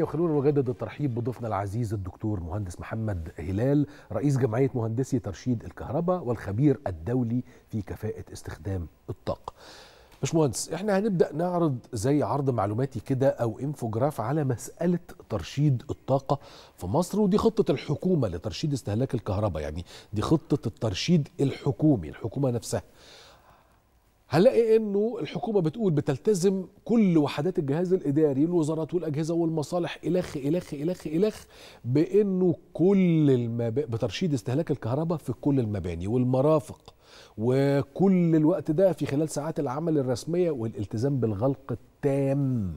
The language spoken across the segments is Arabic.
وخلونا نجدد الترحيب بضيفنا العزيز الدكتور مهندس محمد هلال رئيس جمعية مهندسي ترشيد الكهرباء والخبير الدولي في كفاءة استخدام الطاقة باشمهندس احنا هنبدأ نعرض زي عرض معلوماتي كده او انفوجراف على مسألة ترشيد الطاقة في مصر ودي خطة الحكومة لترشيد استهلاك الكهرباء يعني دي خطة الترشيد الحكومي الحكومة نفسها هنلاقي انه الحكومه بتقول بتلتزم كل وحدات الجهاز الاداري الوزارات والاجهزه والمصالح الخ الخ الخ الخ بانه كل المب... بترشيد استهلاك الكهرباء في كل المباني والمرافق وكل الوقت ده في خلال ساعات العمل الرسميه والالتزام بالغلق التام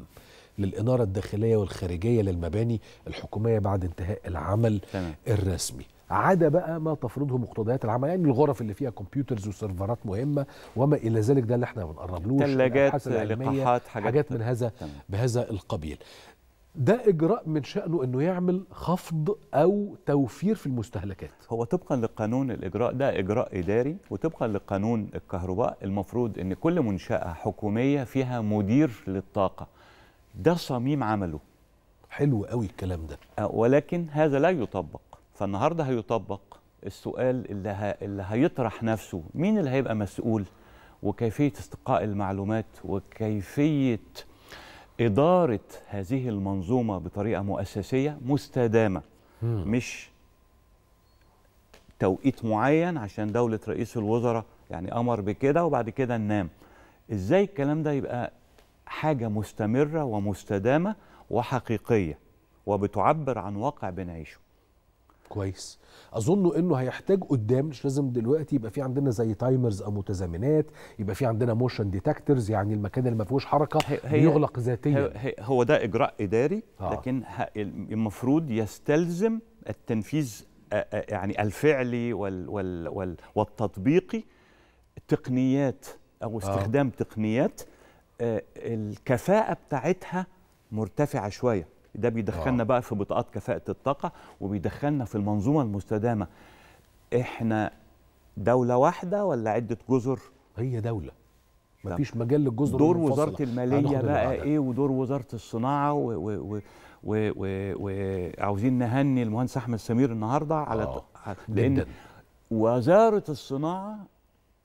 للاناره الداخليه والخارجيه للمباني الحكوميه بعد انتهاء العمل تمام. الرسمي عدا بقى ما تفرضه مقتضيات العمل يعني الغرف اللي فيها كمبيوترز وسيرفرات مهمه وما الى ذلك ده اللي احنا ما بنقربلوش ثلاجات يعني لقاحات حاجات, حاجات من هذا تمام. بهذا القبيل ده اجراء من شانه انه يعمل خفض او توفير في المستهلكات هو طبقا للقانون الاجراء ده اجراء اداري وطبقا لقانون الكهرباء المفروض ان كل منشاه حكوميه فيها مدير للطاقه ده صميم عمله حلو قوي الكلام ده أه، ولكن هذا لا يطبق فالنهارده هيطبق السؤال اللي, ه... اللي هيطرح نفسه مين اللي هيبقى مسؤول وكيفيه استقاء المعلومات وكيفيه اداره هذه المنظومه بطريقه مؤسسيه مستدامه مم. مش توقيت معين عشان دوله رئيس الوزراء يعني امر بكده وبعد كده ننام ازاي الكلام ده يبقى حاجه مستمره ومستدامه وحقيقيه وبتعبر عن واقع بنعيشه كويس اظن انه هيحتاج قدام مش لازم دلوقتي يبقى في عندنا زي تايمرز او متزامنات يبقى في عندنا موشن ديتكتورز يعني المكان اللي ما فيهوش حركه هي يغلق ذاتيا هو ده اجراء اداري آه. لكن المفروض يستلزم التنفيذ يعني الفعلي وال وال وال والتطبيقي تقنيات او آه. استخدام آه. تقنيات الكفاءه بتاعتها مرتفعه شويه ده بيدخلنا آه. بقى في بطاقات كفاءه الطاقه وبيدخلنا في المنظومه المستدامه احنا دوله واحده ولا عده جزر هي دوله نعم. مفيش مجال للجزر دور وزاره الماليه بقى ايه ودور وزاره الصناعه و وعاوزين نهني المهندس احمد سمير النهارده على آه. لان وزاره الصناعه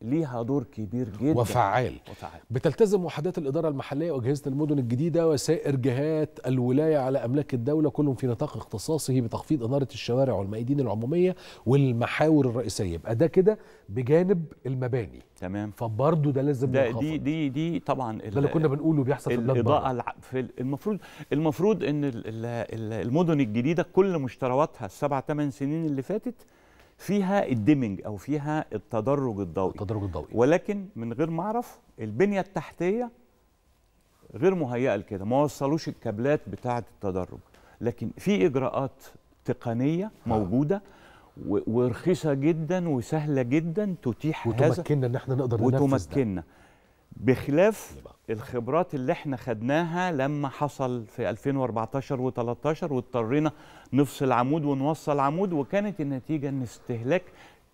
ليها دور كبير جدا وفعال, وفعال. بتلتزم وحدات الإدارة المحلية وأجهزة المدن الجديدة وسائر جهات الولاية على أملاك الدولة كل في نطاق اختصاصه بتخفيض إنارة الشوارع والميادين العمومية والمحاور الرئيسية يبقى ده كده بجانب المباني تمام فبرضه ده لازم ده دي دي دي طبعا ده اللي كنا بنقوله بيحصل في البلد الإضاءة في المفروض المفروض إن المدن الجديدة كل مشترياتها السبع ثمان سنين اللي فاتت فيها الديمنج او فيها التدرج الضوئي التدرج الضوئي ولكن من غير ما اعرف البنيه التحتيه غير مهيئه لكده ما وصلوش الكابلات بتاعه التدرج لكن في اجراءات تقنيه آه. موجوده ورخيصه جدا وسهله جدا تتيح وتمكننا هذا وتمكننا ان احنا نقدر ننفذ وتمكننا ده. بخلاف الخبرات اللي احنا خدناها لما حصل في 2014 و13 واضطرينا نفصل عمود ونوصل عمود وكانت النتيجه ان استهلاك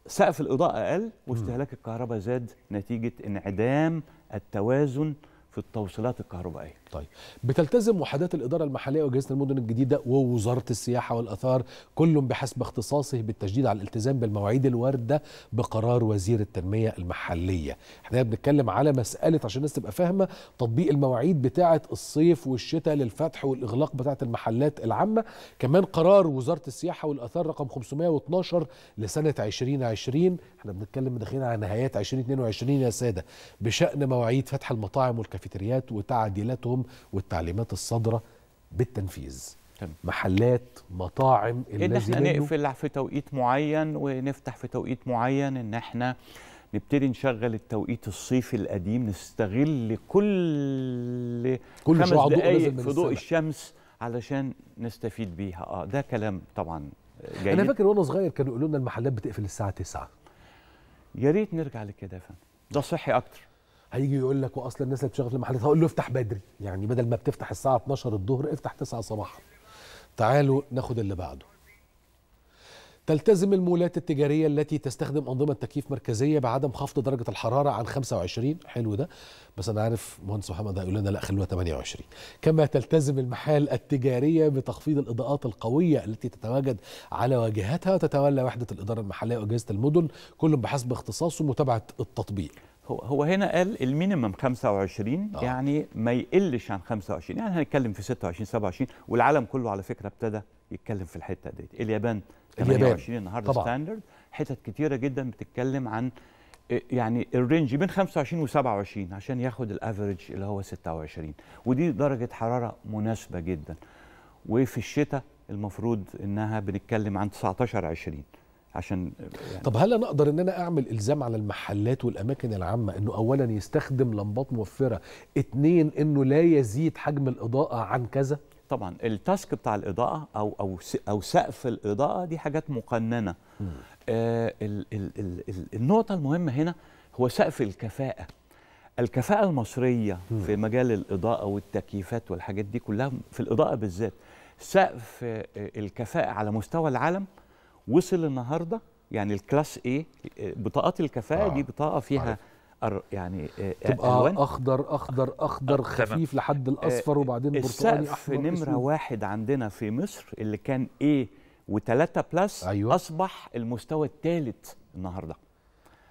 سقف الاضاءه اقل واستهلاك الكهرباء زاد نتيجه انعدام التوازن في التوصيلات الكهربائيه طيب بتلتزم وحدات الإدارة المحلية وجهزة المدن الجديدة ووزارة السياحة والأثار كل بحسب اختصاصه بالتشديد على الالتزام بالمواعيد الواردة بقرار وزير التنمية المحلية احنا بنتكلم على مسألة عشان الناس تبقى فاهمة تطبيق المواعيد بتاعة الصيف والشتاء للفتح والإغلاق بتاعة المحلات العامة كمان قرار وزارة السياحة والأثار رقم 512 لسنة 2020 احنا بنتكلم داخلين على نهايات 2022 يا سادة بشأن مواعيد فتح المطاعم والكافيتريات وتعديلاتهم اليوم والتعليمات الصادره بالتنفيذ تمام. محلات مطاعم ان احنا نقفل في توقيت معين ونفتح في توقيت معين ان احنا نبتدي نشغل التوقيت الصيفي القديم نستغل كل كل خمس دقائق في ضوء الشمس علشان نستفيد بيها اه ده كلام طبعا جيد انا فاكر وانا صغير كانوا يقولوا لنا المحلات بتقفل الساعه 9 يا ريت نرجع لكده يا فندم ده صحي اكتر هيجي يقول لك واصل الناس اللي بتشتغل في المحلات هقول له افتح بدري يعني بدل ما بتفتح الساعه 12 الظهر افتح 9 صباحا تعالوا ناخد اللي بعده تلتزم المولات التجارية التي تستخدم أنظمة تكييف مركزية بعدم خفض درجة الحرارة عن 25 حلو ده بس أنا عارف مهندس محمد هيقول لنا لا خلوها 28 كما تلتزم المحال التجارية بتخفيض الإضاءات القوية التي تتواجد على واجهتها وتتولى وحدة الإدارة المحلية وأجهزة المدن كل بحسب اختصاصه متابعة التطبيق هو هو هنا قال المينيمم 25 آه. يعني ما يقلش عن 25 يعني هنتكلم في 26 27 والعالم كله على فكره ابتدى يتكلم في الحته ديت اليابان 28 النهارده ستاندرد حتت كتيره جدا بتتكلم عن آه، يعني الرينج بين 25 و27 عشان ياخد الافريج اللي هو 26 ودي درجه حراره مناسبه جدا وفي الشتاء المفروض انها بنتكلم عن 19 20 عشان يعني طب هل انا اقدر ان انا اعمل الزام على المحلات والاماكن العامه انه اولا يستخدم لمبات موفره اتنين انه لا يزيد حجم الاضاءه عن كذا طبعا التاسك بتاع الاضاءه او او او سقف الاضاءه دي حاجات مقننه آه ال ال ال ال النقطه المهمه هنا هو سقف الكفاءه الكفاءة المصرية مم. في مجال الإضاءة والتكييفات والحاجات دي كلها في الإضاءة بالذات سقف آه، الكفاءة على مستوى العالم وصل النهارده يعني الكلاس ايه بطاقات الكفاءه آه. دي بطاقه فيها يعني، آه. يعني تبقى ألوان. اخضر اخضر اخضر آه. خفيف تمام. لحد آه، الاصفر وبعدين برتقالي احمر نمره اسمه. واحد عندنا في مصر اللي كان ايه و3 بلس أيوة. اصبح المستوى الثالث النهارده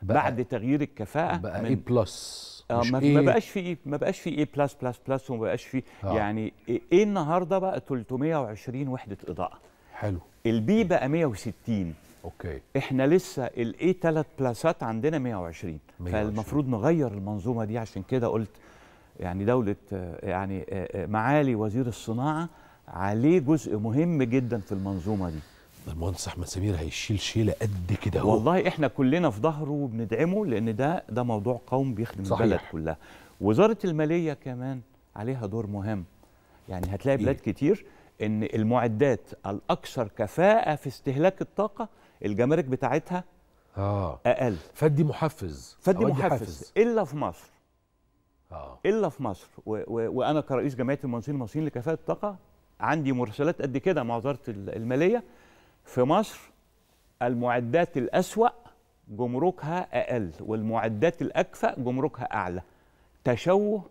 بعد تغيير الكفاءه بقى من ايه بلس آه ما, إيه؟ بقاش في ما بقاش في اي بلس بلس بلس وما بقاش في آه. يعني ايه النهارده بقى 320 وحده اضاءه حلو البي بقى 160 اوكي احنا لسه الاي ثلاث بلاسات عندنا 120 فالمفروض نغير المنظومه دي عشان كده قلت يعني دوله يعني آه، آه، معالي وزير الصناعه عليه جزء مهم جدا في المنظومه دي المهندس احمد سمير هيشيل شيله قد كده اهو والله احنا كلنا في ظهره وبندعمه لان ده ده موضوع قوم بيخدم صحيح. البلد كلها وزاره الماليه كمان عليها دور مهم يعني هتلاقي بلاد إيه؟ كتير ان المعدات الاكثر كفاءه في استهلاك الطاقه الجمارك بتاعتها اه اقل فدي محفز فدي محفز حافز. الا في مصر اه الا في مصر و و وانا كرئيس جمعيه المهندسين المصريين لكفاءه الطاقه عندي مرسلات قد كده مع وزاره الماليه في مصر المعدات الاسوا جمركها اقل والمعدات الاكفأ جمركها اعلى تشوه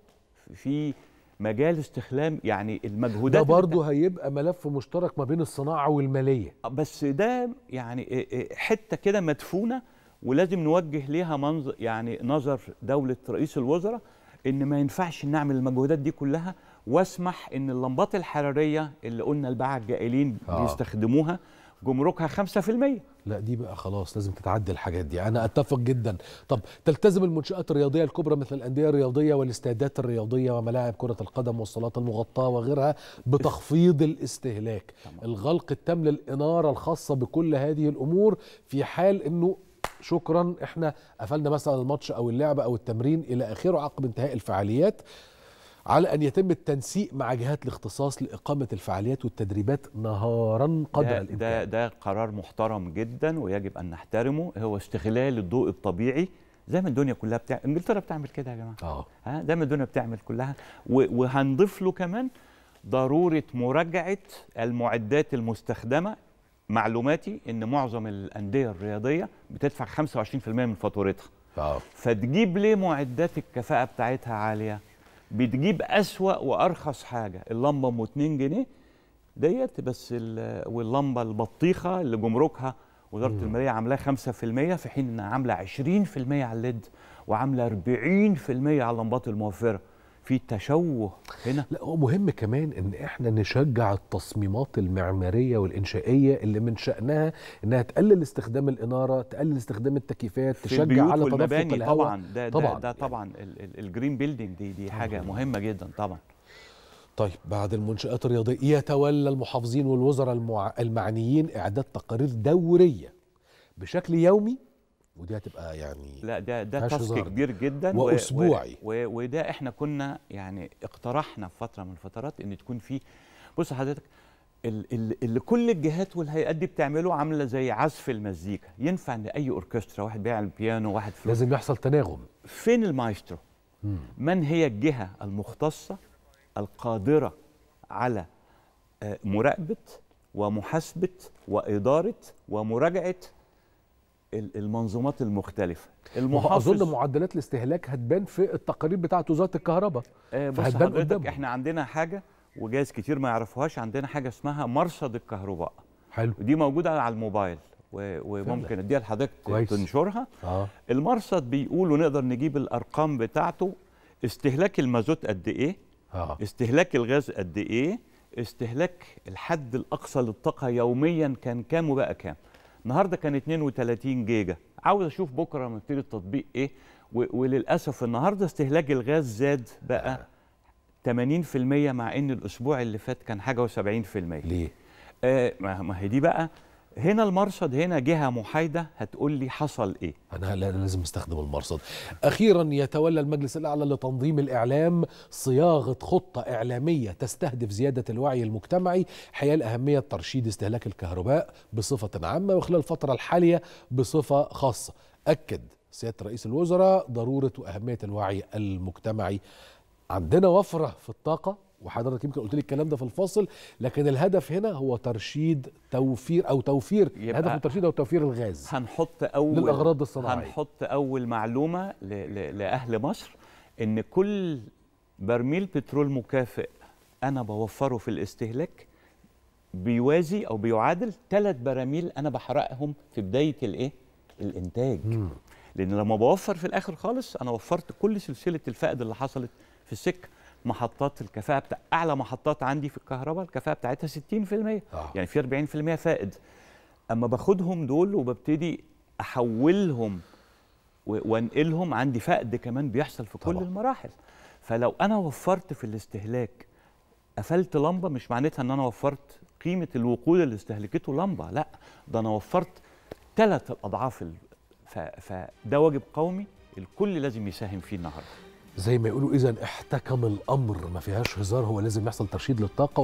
في مجال استخدام يعني المجهودات ده برضه هيبقى ملف مشترك ما بين الصناعه والماليه آه، بس ده يعني آه، آه، حته كده مدفونه ولازم نوجه ليها منظر يعني نظر دوله رئيس الوزراء ان ما ينفعش نعمل المجهودات دي كلها واسمح ان اللمبات الحراريه اللي قلنا الباعه الجائلين آه. بيستخدموها جمركها 5% لا دي بقى خلاص لازم تتعدي الحاجات دي انا اتفق جدا طب تلتزم المنشات الرياضيه الكبرى مثل الانديه الرياضيه والاستادات الرياضيه وملاعب كره القدم والصالات المغطاه وغيرها بتخفيض الاستهلاك طبعا. الغلق التام للاناره الخاصه بكل هذه الامور في حال انه شكرا احنا قفلنا مثلا الماتش او اللعبه او التمرين الى اخره عقب انتهاء الفعاليات على أن يتم التنسيق مع جهات الاختصاص لإقامة الفعاليات والتدريبات نهارا قدر الإمكان ده, ده قرار محترم جدا ويجب أن نحترمه هو استغلال الضوء الطبيعي زي ما الدنيا كلها بتعمل انجلترا بتعمل كده يا جماعه اه ها زي ما الدنيا بتعمل كلها وهنضيف له كمان ضروره مراجعه المعدات المستخدمه معلوماتي ان معظم الانديه الرياضيه بتدفع 25% من فاتورتها اه فتجيب ليه معدات الكفاءه بتاعتها عاليه بتجيب اسوا وارخص حاجه اللمبه ام 2 جنيه ديت بس واللمبه البطيخه اللي جمركها وزاره الماليه عاملاها 5% في حين انها عامله 20% على الليد وعامله 40% على اللمبات الموفره في تشوه هنا لا هو مهم كمان ان احنا نشجع التصميمات المعماريه والانشائيه اللي من شانها انها تقلل استخدام الاناره تقلل استخدام التكييفات تشجع على تدفق الهواء طبعا ده طبعا ده, ده طبعا الجرين بيلدينج دي دي حاجه مهمه جدا طبعا طيب بعد المنشآت الرياضية يتولى المحافظين والوزراء المعنيين إعداد تقارير دورية بشكل يومي ودي هتبقى يعني لا ده ده تاسك كبير جدا واسبوعي و... و... وده احنا كنا يعني اقترحنا في فتره من الفترات ان تكون في بص حضرتك اللي كل الجهات والهيئات دي بتعمله عامله زي عزف المزيكا ينفع لاي اوركسترا واحد بيعمل بيانو واحد فلوس لازم يحصل تناغم فين المايسترو من هي الجهه المختصه القادره على آه، مراقبه ومحاسبه واداره ومراجعه المنظومات المختلفه المحافظ اظن معدلات الاستهلاك هتبان في التقارير بتاعه وزاره الكهرباء آه بص فهتبان احنا عندنا حاجه وجايز كتير ما يعرفوهاش عندنا حاجه اسمها مرصد الكهرباء حلو ودي موجوده على الموبايل وممكن اديها لحضرتك تنشرها آه. المرصد بيقول ونقدر نجيب الارقام بتاعته استهلاك المازوت قد ايه آه. استهلاك الغاز قد ايه استهلاك الحد الاقصى للطاقه يوميا كان كام وبقى كام النهارده كان 32 جيجا عاوز اشوف بكره لما التطبيق ايه وللاسف النهارده استهلاك الغاز زاد بقى 80% آه. مع ان الاسبوع اللي فات كان حاجه و70% ليه آه ما هي دي بقى هنا المرصد هنا جهة محايدة هتقول لي حصل إيه أنا لازم استخدم المرصد أخيرا يتولى المجلس الأعلى لتنظيم الإعلام صياغة خطة إعلامية تستهدف زيادة الوعي المجتمعي حيال أهمية ترشيد استهلاك الكهرباء بصفة عامة وخلال الفترة الحالية بصفة خاصة أكد سيادة رئيس الوزراء ضرورة وأهمية الوعي المجتمعي عندنا وفرة في الطاقة وحضرتك يمكن قلت لي الكلام ده في الفاصل لكن الهدف هنا هو ترشيد توفير او توفير الهدف هو الترشيد او توفير الغاز هنحط اول للاغراض الصناعيه هنحط اول معلومه ل... ل... لاهل مصر ان كل برميل بترول مكافئ انا بوفره في الاستهلاك بيوازي او بيعادل ثلاث براميل انا بحرقهم في بدايه الايه الانتاج مم. لان لما بوفر في الاخر خالص انا وفرت كل سلسله الفقد اللي حصلت في السكه محطات الكفاءه بتاع اعلى محطات عندي في الكهرباء الكفاءه بتاعتها 60% آه. يعني في 40% فائد اما باخدهم دول وببتدي احولهم وانقلهم عندي فقد كمان بيحصل في طبعا. كل المراحل فلو انا وفرت في الاستهلاك قفلت لمبه مش معناتها ان انا وفرت قيمه الوقود اللي استهلكته لمبه لا ده انا وفرت ثلاث اضعاف ف... فده واجب قومي الكل لازم يساهم فيه النهارده زي ما يقولوا اذا احتكم الامر ما فيهاش هزار هو لازم يحصل ترشيد للطاقه